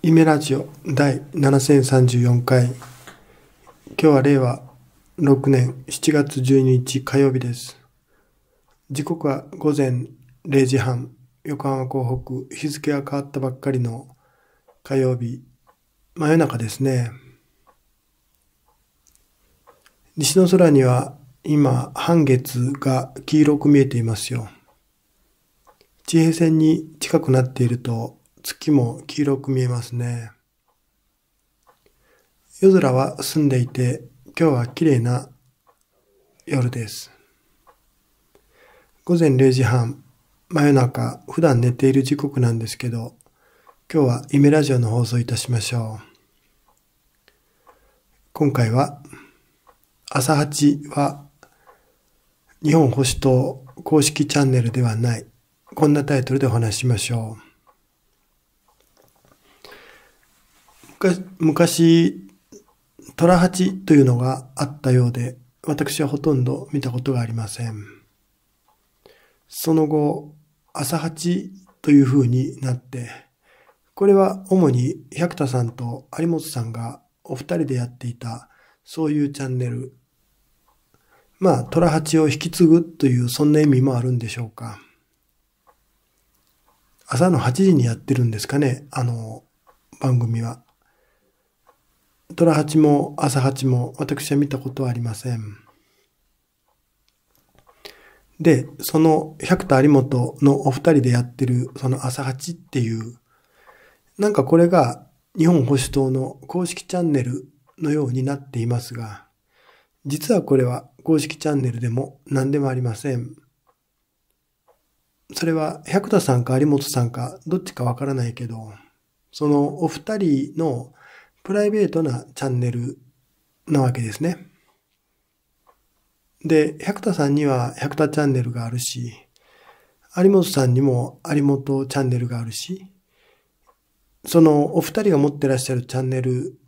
イメラジオ第7034回今日は令和6年7月12日火曜日です時刻は午前0時半横浜港北日付が変わったばっかりの火曜日真夜中ですね西の空には今半月が黄色く見えていますよ地平線に近くなっていると月も黄色く見えますね。夜空は澄んでいて、今日は綺麗な夜です。午前0時半、真夜中、普段寝ている時刻なんですけど、今日はイメラジオの放送いたしましょう。今回は、朝8は、日本保守党公式チャンネルではない、こんなタイトルでお話ししましょう。昔、虎八というのがあったようで、私はほとんど見たことがありません。その後、朝八という風になって、これは主に百田さんと有本さんがお二人でやっていた、そういうチャンネル。まあ、虎八を引き継ぐというそんな意味もあるんでしょうか。朝の8時にやってるんですかね、あの、番組は。虎八も朝八も私は見たことはありません。で、その百田有本のお二人でやってるその朝八っていう、なんかこれが日本保守党の公式チャンネルのようになっていますが、実はこれは公式チャンネルでも何でもありません。それは百田さんか有本さんかどっちかわからないけど、そのお二人のプライベートなチャンネルなわけですね。で、百田さんには百田チャンネルがあるし、有本さんにも有本チャンネルがあるし、そのお二人が持ってらっしゃるチャンネル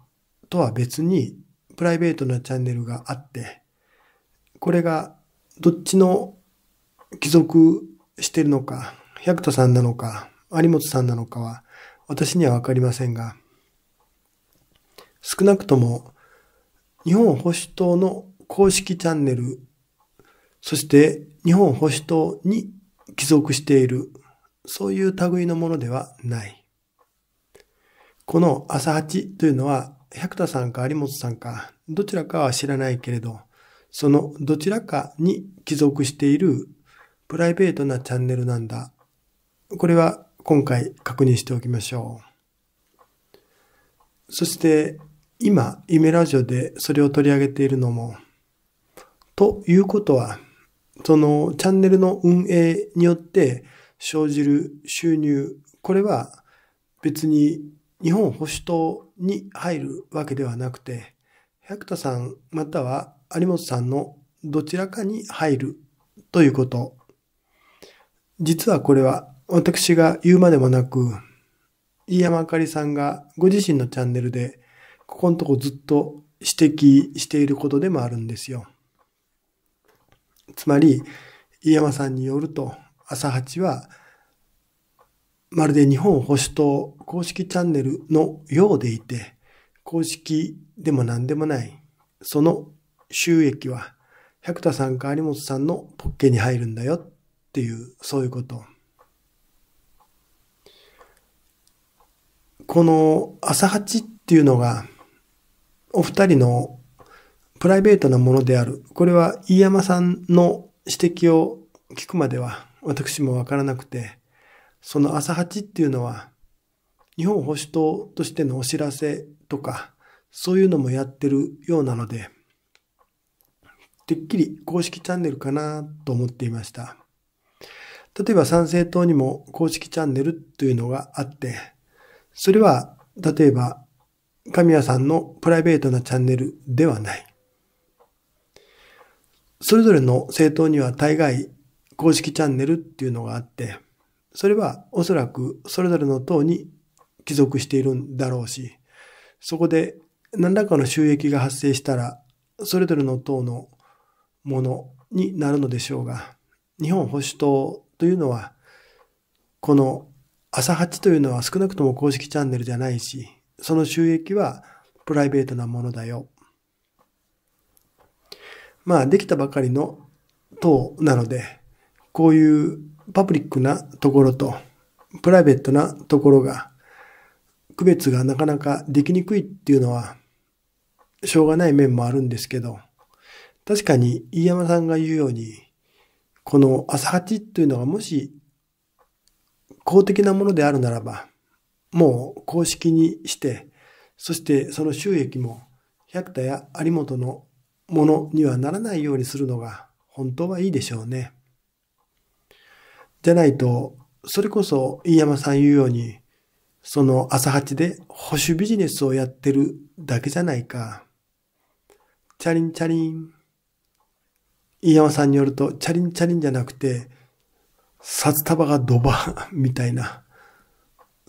とは別に、プライベートなチャンネルがあって、これがどっちの帰属してるのか、百田さんなのか、有本さんなのかは、私にはわかりませんが、少なくとも、日本保守党の公式チャンネル、そして日本保守党に帰属している、そういう類のものではない。この朝八というのは、百田さんか有本さんか、どちらかは知らないけれど、そのどちらかに帰属しているプライベートなチャンネルなんだ。これは今回確認しておきましょう。そして、今、夢ラジオでそれを取り上げているのも、ということは、そのチャンネルの運営によって生じる収入、これは別に日本保守党に入るわけではなくて、百田さんまたは有本さんのどちらかに入るということ。実はこれは私が言うまでもなく、飯山あかりさんがご自身のチャンネルでここのとこずっと指摘していることでもあるんですよ。つまり、飯山さんによると、朝八は、まるで日本保守党公式チャンネルのようでいて、公式でも何でもない、その収益は、百田さんか有本さんのポッケに入るんだよっていう、そういうこと。この朝八っていうのが、お二人のプライベートなものである。これは飯山さんの指摘を聞くまでは私もわからなくて、その朝八っていうのは、日本保守党としてのお知らせとか、そういうのもやってるようなので、てっきり公式チャンネルかなと思っていました。例えば参政党にも公式チャンネルというのがあって、それは例えば神谷さんのプライベートなチャンネルではない。それぞれの政党には大概公式チャンネルっていうのがあって、それはおそらくそれぞれの党に帰属しているんだろうし、そこで何らかの収益が発生したら、それぞれの党のものになるのでしょうが、日本保守党というのは、この朝8というのは少なくとも公式チャンネルじゃないし、その収益はプライベートなものだよ。まあ、できたばかりの党なので、こういうパブリックなところと、プライベートなところが、区別がなかなかできにくいっていうのは、しょうがない面もあるんですけど、確かに飯山さんが言うように、この朝八というのがもし公的なものであるならば、もう公式にして、そしてその収益も百田や有本のものにはならないようにするのが本当はいいでしょうね。じゃないと、それこそ飯山さん言うように、その朝八で保守ビジネスをやってるだけじゃないか。チャリンチャリン。飯山さんによると、チャリンチャリンじゃなくて、札束がドバみたいな。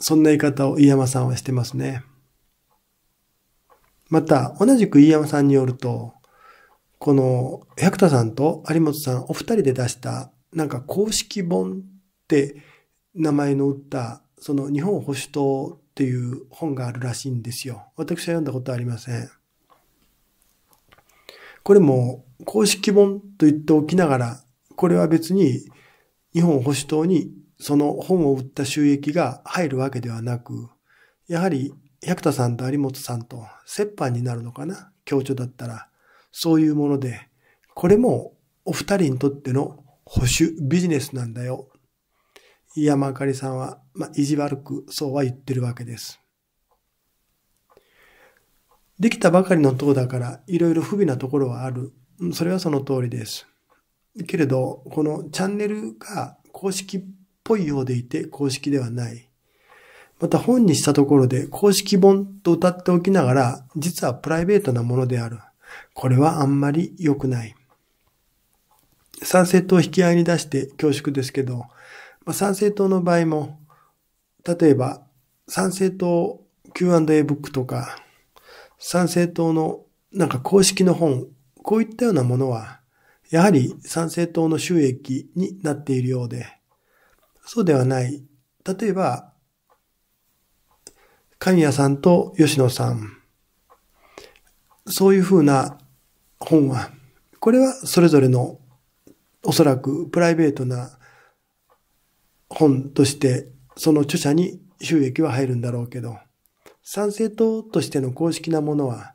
そんな言い方を飯山さんはしてますね。また、同じく飯山さんによると、この百田さんと有本さんお二人で出したなんか公式本って名前の打ったその日本保守党っていう本があるらしいんですよ。私は読んだことありません。これも公式本と言っておきながら、これは別に日本保守党にその本を売った収益が入るわけではなく、やはり百田さんと有本さんと折半になるのかな協調だったら。そういうもので、これもお二人にとっての保守ビジネスなんだよ。山あかりさんは、まあ、意地悪くそうは言ってるわけです。できたばかりの党だからいろいろ不備なところはある。それはその通りです。けれど、このチャンネルが公式ぽいようでいて公式ではない。また本にしたところで公式本と歌っておきながら、実はプライベートなものである。これはあんまり良くない。参政党引き合いに出して恐縮ですけど、まあ、参政党の場合も、例えば、参政党 Q&A ブックとか、参政党のなんか公式の本、こういったようなものは、やはり参政党の収益になっているようで、そうではない。例えば、神谷さんと吉野さん。そういうふうな本は、これはそれぞれのおそらくプライベートな本としてその著者に収益は入るんだろうけど、参政党としての公式なものは、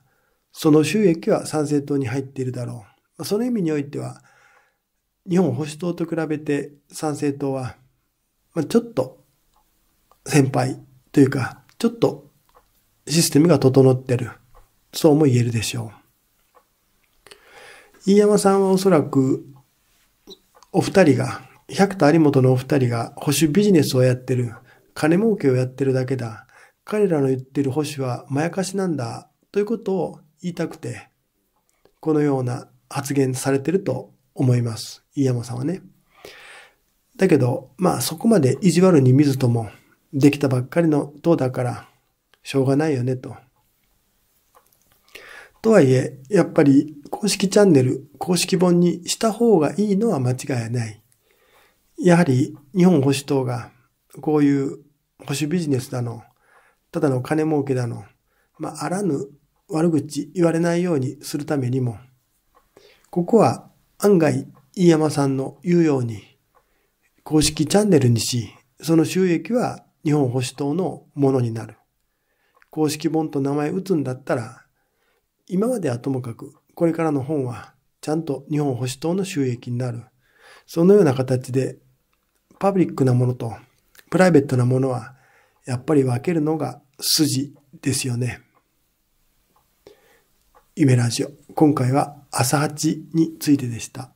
その収益は参政党に入っているだろう。その意味においては、日本保守党と比べて参政党はまあ、ちょっと先輩というか、ちょっとシステムが整ってる。そうも言えるでしょう。飯山さんはおそらく、お二人が、百田有本のお二人が保守ビジネスをやってる、金儲けをやってるだけだ。彼らの言ってる保守はまやかしなんだ。ということを言いたくて、このような発言されてると思います。飯山さんはね。だけど、まあそこまで意地悪に見ずともできたばっかりの党だから、しょうがないよねと。とはいえ、やっぱり公式チャンネル、公式本にした方がいいのは間違いない。やはり日本保守党がこういう保守ビジネスだの、ただの金儲けだの、まあ、あらぬ悪口言われないようにするためにも、ここは案外飯山さんの言うように、公式チャンネルにし、その収益は日本保守党のものになる。公式本と名前打つんだったら、今まではともかく、これからの本はちゃんと日本保守党の収益になる。そのような形で、パブリックなものとプライベートなものは、やっぱり分けるのが筋ですよね。夢ラジオ。今回は朝8についてでした。